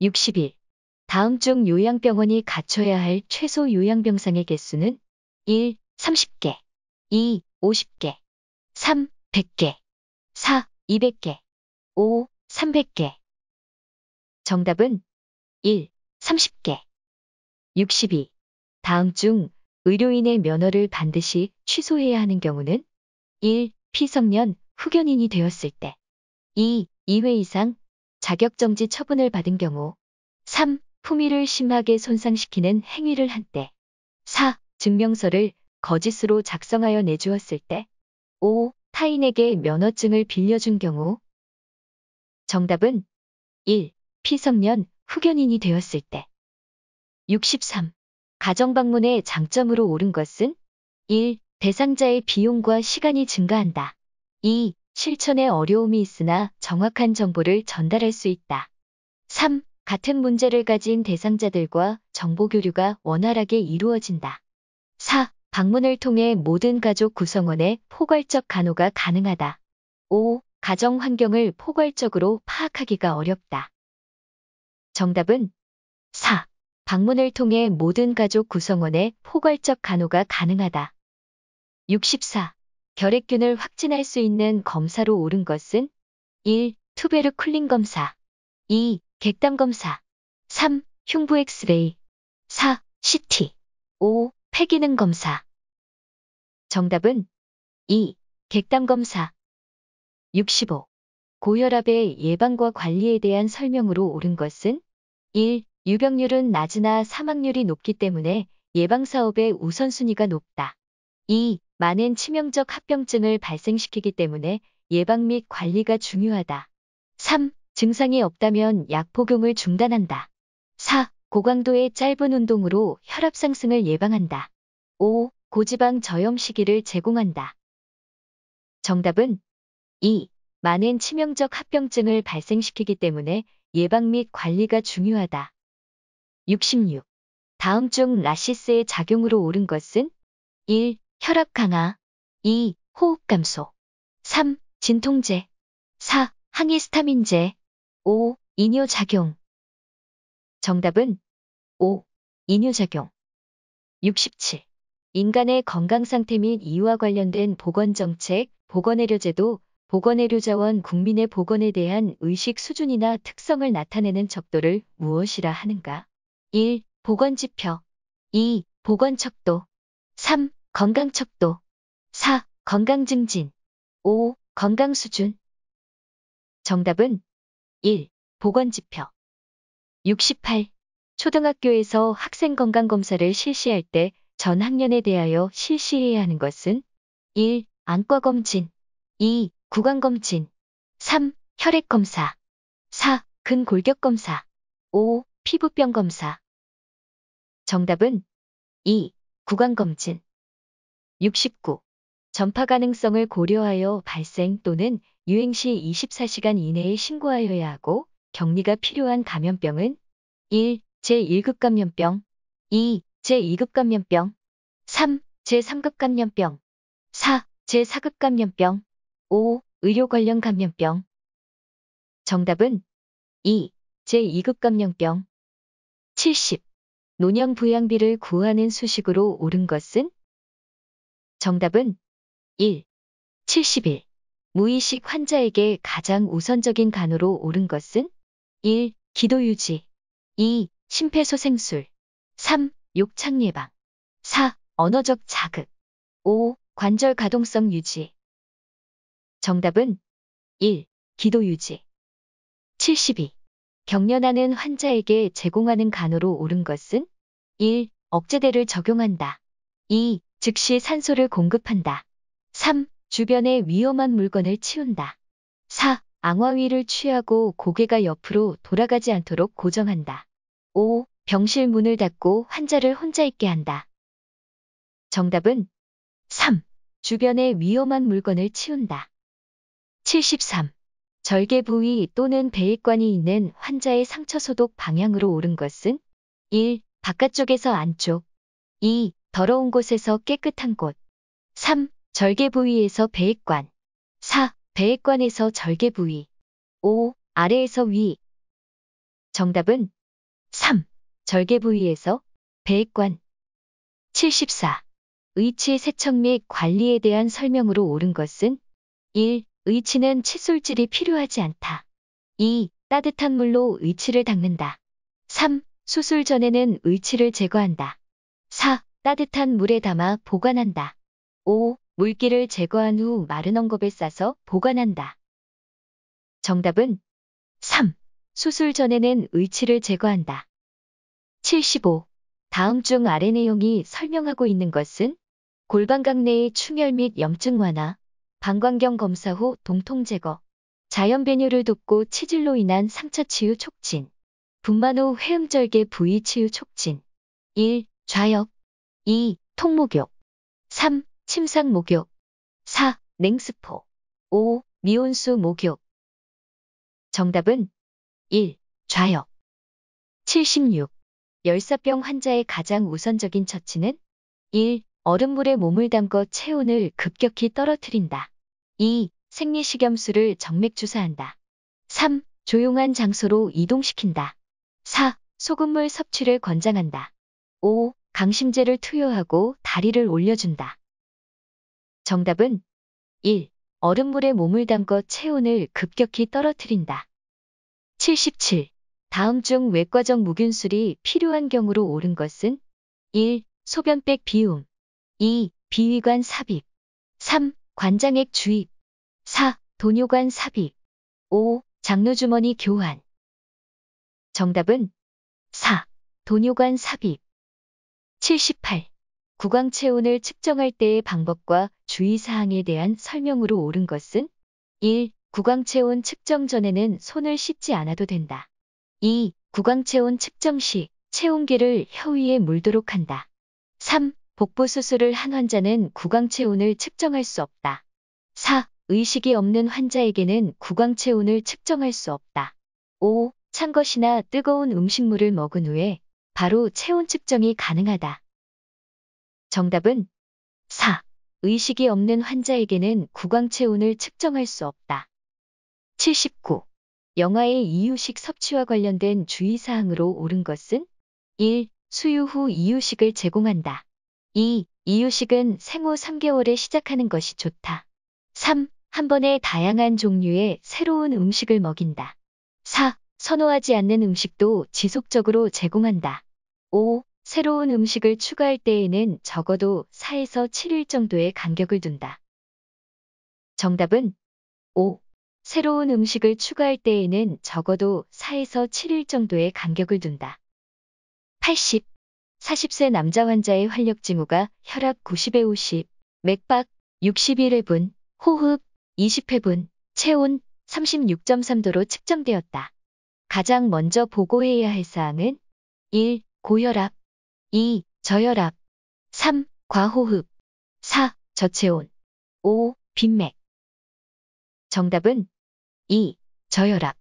60일. 다음 중 요양병원이 갖춰야 할 최소 요양병상의 개수는 1. 30개 2. 50개 3. 100개 4. 200개 5. 300개 정답은 1. 30개 62. 다음 중 의료인의 면허를 반드시 취소해야 하는 경우는 1. 피성년 후견인이 되었을 때 2. 2회 이상 자격정지 처분을 받은 경우 3. 품위를 심하게 손상시키는 행위를 한 때 4. 증명서를 거짓으로 작성하여 내주었을 때 5. 타인에게 면허증을 빌려준 경우 정답은 1. 피성년 후견인이 되었을 때 63. 가정방문의 장점으로 오른 것은 1. 대상자의 비용과 시간이 증가한다. 2. 실천에 어려움이 있으나 정확한 정보를 전달할 수 있다. 3. 같은 문제를 가진 대상자들과 정보 교류가 원활하게 이루어진다. 4. 방문을 통해 모든 가족 구성원의 포괄적 간호가 가능하다. 5. 가정 환경을 포괄적으로 파악하기가 어렵다. 정답은 4. 방문을 통해 모든 가족 구성원의 포괄적 간호가 가능하다. 64. 결핵균을 확진할 수 있는 검사로 오른 것은 1. 투베르쿨린 검사 2. 객담 검사 3. 흉부 엑스레이 4. CT 5. 폐기능 검사 정답은 2. 객담 검사 65. 고혈압의 예방과 관리에 대한 설명으로 옳은 것은 1. 유병률은 낮으나 사망률이 높기 때문에 예방사업의 우선순위가 높다. 2. 많은 치명적 합병증을 발생시키기 때문에 예방 및 관리가 중요하다. 3. 증상이 없다면 약 복용을 중단한다. 4. 고강도의 짧은 운동으로 혈압 상승을 예방한다. 5. 고지방 저염 시기를 제공한다. 정답은 2. 많은 치명적 합병증을 발생시키기 때문에 예방 및 관리가 중요하다. 66. 다음 중 라시스의 작용으로 옳은 것은 1. 혈압 강화 2. 호흡 감소 3. 진통제 4. 항히 스타민제 5. 이뇨 작용 정답은 5. 이뇨 작용 67. 인간의 건강 상태 및 이와 유 관련된 보건 정책, 보건의료 제도, 보건의료 자원 국민의 보건에 대한 의식 수준이나 특성을 나타내는 적도를 무엇이라 하는가? 1. 보건 지표 2. 보건 척도 3. 건강 척도 4. 건강 증진 5. 건강 수준 정답은 1. 보건지표 68. 초등학교에서 학생 건강검사를 실시할 때 전 학년에 대하여 실시해야 하는 것은 1. 안과검진 2. 구강검진 3. 혈액검사 4. 근골격검사 5. 피부병 검사 정답은 2. 구강검진 69. 전파 가능성을 고려하여 발생 또는 유행 시 24시간 이내에 신고하여야 하고 격리가 필요한 감염병은 1. 제1급 감염병 2. 제2급 감염병 3. 제3급 감염병 4. 제4급 감염병 5. 의료 관련 감염병 정답은 2. 제2급 감염병 70. 노령 부양비를 구하는 수식으로 옳은 것은 정답은 1. 7 0일 무의식 환자에게 가장 우선적인 간호로 오른 것은 1. 기도 유지 2. 심폐소생술 3. 욕창 예방 4. 언어적 자극 5. 관절 가동성 유지 정답은 1. 기도 유지 72. 경련하는 환자에게 제공하는 간호로 옳은 것은 1. 억제대를 적용한다. 2. 즉시 산소를 공급한다. 3. 주변에 위험한 물건을 치운다. 4. 앙화위를 취하고 고개가 옆으로 돌아가지 않도록 고정한다. 5. 병실 문을 닫고 환자를 혼자 있게 한다. 정답은 3. 주변에 위험한 물건을 치운다. 73. 절개 부위 또는 배액관이 있는 환자의 상처 소독 방향으로 오른 것은 1. 바깥쪽에서 안쪽 2. 더러운 곳에서 깨끗한 곳. 3. 절개 부위에서 배액관. 4. 배액관에서 절개 부위. 5. 아래에서 위. 정답은 3. 절개 부위에서 배액관. 74. 의치 의 세척 및 관리에 대한 설명으로 옳은 것은 1. 의치는 칫솔질이 필요하지 않다. 2. 따뜻한 물로 의치를 닦는다. 3. 수술 전에는 의치를 제거한다. 4. 따뜻한 물에 담아 보관한다. 5. 물기를 제거한 후 마른 엉겁에 싸서 보관한다. 정답은 3. 수술 전에는 의치를 제거한다. 75. 다음 중 아래 내용이 설명하고 있는 것은 골반각 내의 충혈 및 염증 완화, 방광경 검사 후 동통 제거, 자연 배뇨를 돕고 치질로 인한 상처 치유 촉진, 분만 후 회음절개 부위 치유 촉진, 1. 좌역 2. 통목욕 3. 침상 목욕 4. 냉스포 5. 미온수 목욕 정답은 1. 좌역 76. 열사병 환자의 가장 우선적인 처치는 1. 얼음물에 몸을 담궈 체온을 급격히 떨어뜨린다. 2. 생리식염수를 정맥주사한다. 3. 조용한 장소로 이동시킨다. 4. 소금물 섭취를 권장한다. 5. 강심제를 투여하고 다리를 올려준다. 정답은 1. 얼음물에 몸을 담궈 체온을 급격히 떨어뜨린다. 77. 다음 중 외과적 무균술이 필요한 경우로 옳은 것은 1. 소변백 비움 2. 비위관 삽입 3. 관장액 주입 4. 도뇨관 삽입 5. 장르주머니 교환 정답은 4. 도뇨관 삽입 78. 구강 체온을 측정할 때의 방법과 주의사항에 대한 설명으로 옳은 것은 1. 구강 체온 측정 전에는 손을 씻지 않아도 된다. 2. 구강 체온 측정 시 체온계를 혀 위에 물도록 한다. 3. 복부 수술을 한 환자는 구강 체온을 측정할 수 없다. 4. 의식이 없는 환자에게는 구강 체온을 측정할 수 없다. 5. 찬 것이나 뜨거운 음식물을 먹은 후에 바로 체온 측정이 가능하다. 정답은 4. 의식이 없는 환자에게는 구강 체온을 측정할 수 없다. 79. 영화의 이유식 섭취와 관련된 주의사항으로 옳은 것은 1. 수유 후 이유식을 제공한다. 2. 이유식은 생후 3개월에 시작하는 것이 좋다. 3. 한 번에 다양한 종류의 새로운 음식을 먹인다. 4. 선호하지 않는 음식도 지속적으로 제공한다. 5. 새로운 음식을 추가할 때에는 적어도 4에서 7일 정도의 간격을 둔다. 정답은 5. 새로운 음식을 추가할 때에는 적어도 4에서 7일 정도의 간격을 둔다. 80. 40세 남자 환자의 활력 징후가 혈압 90에 50, 맥박 61회분, 호흡 20회분, 체온 36.3도로 측정되었다. 가장 먼저 보고해야 할 사항은 1. 고혈압 2. 저혈압 3. 과호흡 4. 저체온 5. 빈맥 정답은 2. 저혈압